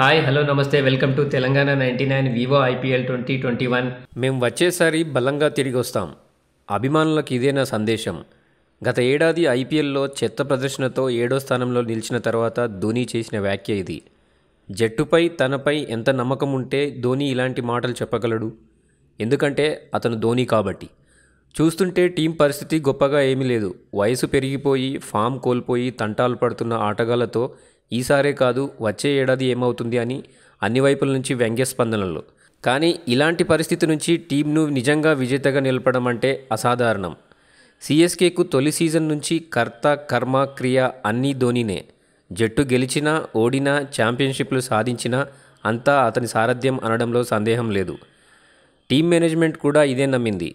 hi hello నమస్తే welcome to Telangana ninety nine Vivo IPL twenty twenty one మేము వచ్చేసారి బలంగా తిరిగి వస్తాం అభిమానులకు నా సందేశం గత ఏడాది ఐపీఎల్లో చెత్త ప్రదర్శనతో ఏడో స్థానంలో నిలిచిన తర్వాత ధోని చేసిన వ్యాఖ్య ఇది జట్టుపై తనపై ఎంత నమ్మకం ఉంటే ధోని ఇలాంటి మాటలు చెప్పగలడు ఎందుకంటే అతను ధోని కాబట్టి చూస్తుంటే టీం పరిస్థితి గొప్పగా ఏమీ లేదు వయసు పెరిగిపోయి ఫామ్ కోల్పోయి తంటాలు పడుతున్న ఆటగాళ్లతో ఈసారే కాదు వచ్చే ఏడాది ఏమవుతుంది అని అన్ని వైపుల నుంచి వ్యంగ్య స్పందనలు కానీ ఇలాంటి పరిస్థితి నుంచి టీంను నిజంగా విజేతగా నిలపడం అంటే అసాధారణం సిఎస్కేకు తొలి సీజన్ నుంచి కర్త కర్మ క్రియ అన్నీ ధోనినే జట్టు గెలిచినా ఓడినా ఛాంపియన్షిప్లు సాధించినా అంతా అతని సారథ్యం అనడంలో సందేహం లేదు టీం మేనేజ్మెంట్ కూడా ఇదే నమ్మింది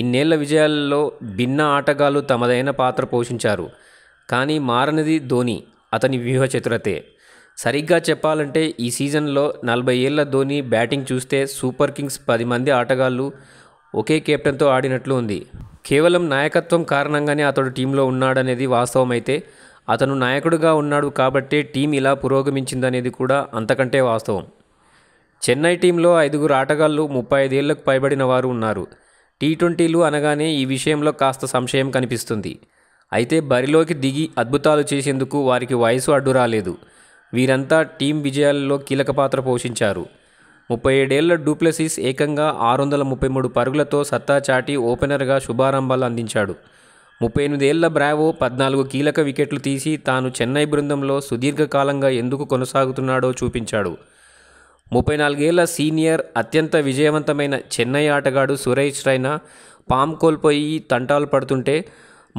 ఇన్నేళ్ల విజయాల్లో భిన్న ఆటగాళ్లు తమదైన పాత్ర పోషించారు కానీ మారనిది ధోని అతని వ్యూహ చతురతే సరిగ్గా చెప్పాలంటే ఈ సీజన్లో నలభై ఏళ్ల ధోని బ్యాటింగ్ చూస్తే సూపర్ కింగ్స్ పది మంది ఆటగాళ్ళు ఒకే కెప్టెన్తో ఆడినట్లు ఉంది కేవలం నాయకత్వం కారణంగానే అతడు టీంలో ఉన్నాడనేది వాస్తవమైతే అతను నాయకుడుగా ఉన్నాడు కాబట్టే టీం ఇలా పురోగమించిందనేది కూడా అంతకంటే వాస్తవం చెన్నై టీంలో ఐదుగురు ఆటగాళ్ళు ముప్పై ఐదేళ్లకు పైబడిన వారు ఉన్నారు టీ ట్వంటీలు అనగానే ఈ విషయంలో కాస్త సంశయం కనిపిస్తుంది అయితే బరిలోకి దిగి అద్భుతాలు చేసేందుకు వారికి వయసు అడ్డు రాలేదు వీరంతా టీం విజయాల్లో కీలక పాత్ర పోషించారు ముప్పై ఏడేళ్ల డూప్లెసిస్ ఏకంగా ఆరు వందల ముప్పై మూడు పరుగులతో సత్తా చాటి ఓపెనర్గా శుభారంభాలు అందించాడు ముప్పై ఎనిమిదేళ్ల బ్రావో పద్నాలుగు కీలక వికెట్లు తీసి తాను చెన్నై బృందంలో సుదీర్ఘకాలంగా ఎందుకు కొనసాగుతున్నాడో చూపించాడు ముప్పై నాలుగేళ్ల సీనియర్ అత్యంత విజయవంతమైన చెన్నై ఆటగాడు సురేష్ రైనా పామ్ కోల్పోయి తంటాలు పడుతుంటే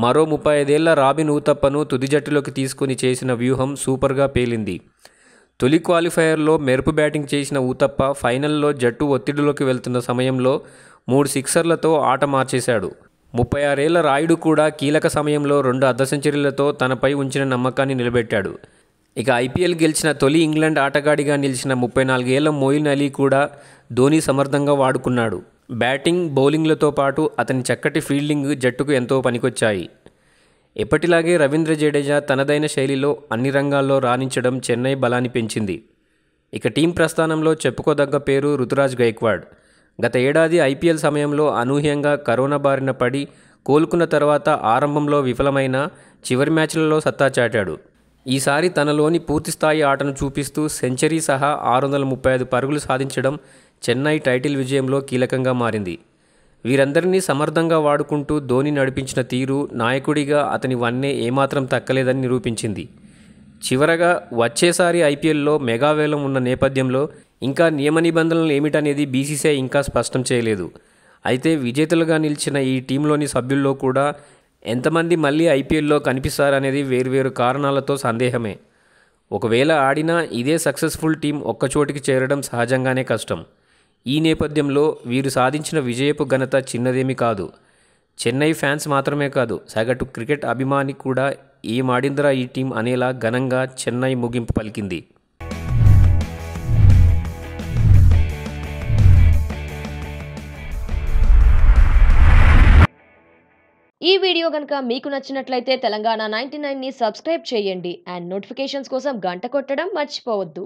మరో ముప్పై ఐదేళ్ల రాబిన్ ఊతప్పను తుది జట్టులోకి తీసుకుని చేసిన వ్యూహం సూపర్గా పేలింది తొలి క్వాలిఫైయర్లో మెరుపు బ్యాటింగ్ చేసిన ఊతప్ప ఫైనల్లో జట్టు ఒత్తిడిలోకి వెళ్తున్న సమయంలో మూడు సిక్సర్లతో ఆట మార్చేశాడు ముప్పై ఆరేళ్ల రాయుడు కూడా కీలక సమయంలో రెండు అర్ధ సెంచరీలతో తనపై ఉంచిన నమ్మకాన్ని నిలబెట్టాడు ఇక ఐపీఎల్ గెలిచిన తొలి ఇంగ్లాండ్ ఆటగాడిగా నిలిచిన ముప్పై నాలుగేళ్ల మోయిన్ అలీ కూడా ధోని సమర్థంగా వాడుకున్నాడు బ్యాటింగ్ బౌలింగ్లతో పాటు అతని చక్కటి ఫీల్డింగ్ జట్టుకు ఎంతో పనికొచ్చాయి ఎప్పటిలాగే రవీంద్ర జడేజా తనదైన శైలిలో అన్ని రంగాల్లో రాణించడం చెన్నై బలాన్ని పెంచింది ఇక టీం ప్రస్థానంలో చెప్పుకోదగ్గ పేరు రుతురాజ్ గైక్వాడ్ గత ఏడాది ఐపీఎల్ సమయంలో అనూహ్యంగా కరోనా బారిన పడి కోలుకున్న తర్వాత ఆరంభంలో విఫలమైన చివరి మ్యాచ్లలో సత్తా చాటాడు ఈసారి తనలోని పూర్తిస్థాయి ఆటను చూపిస్తూ సెంచరీ సహా ఆరు వందల ముప్పై ఐదు పరుగులు సాధించడం చెన్నై టైటిల్ విజయంలో కీలకంగా మారింది వీరందరినీ సమర్థంగా వాడుకుంటూ ధోని నడిపించిన తీరు నాయకుడిగా అతని వన్నే ఏమాత్రం తక్కలేదని నిరూపించింది చివరగా వచ్చేసారి ఐపీఎల్లో మెగావేలం ఉన్న నేపథ్యంలో ఇంకా నియమ నిబంధనలు ఏమిటనేది బీసీసీఐ ఇంకా స్పష్టం చేయలేదు అయితే విజేతలుగా నిలిచిన ఈ టీంలోని సభ్యుల్లో కూడా ఎంతమంది మళ్ళీ ఐపీఎల్లో కనిపిస్తారనేది వేర్వేరు కారణాలతో సందేహమే ఒకవేళ ఆడినా ఇదే సక్సెస్ఫుల్ టీం ఒక్కచోటికి చేరడం సహజంగానే కష్టం ఈ నేపథ్యంలో వీరు సాధించిన విజయపు ఘనత చిన్నదేమి కాదు చెన్నై ఫ్యాన్స్ మాత్రమే కాదు సగటు క్రికెట్ అభిమాని కూడా ఈ ఏమాడిందిరా ఈ టీం అనేలా ఘనంగా చెన్నై ముగింపు పలికింది ఈ వీడియో కనుక మీకు నచ్చినట్లయితే తెలంగాణ నైన్టీ నైన్ని సబ్స్క్రైబ్ చేయండి అండ్ నోటిఫికేషన్స్ కోసం గంట కొట్టడం మర్చిపోవద్దు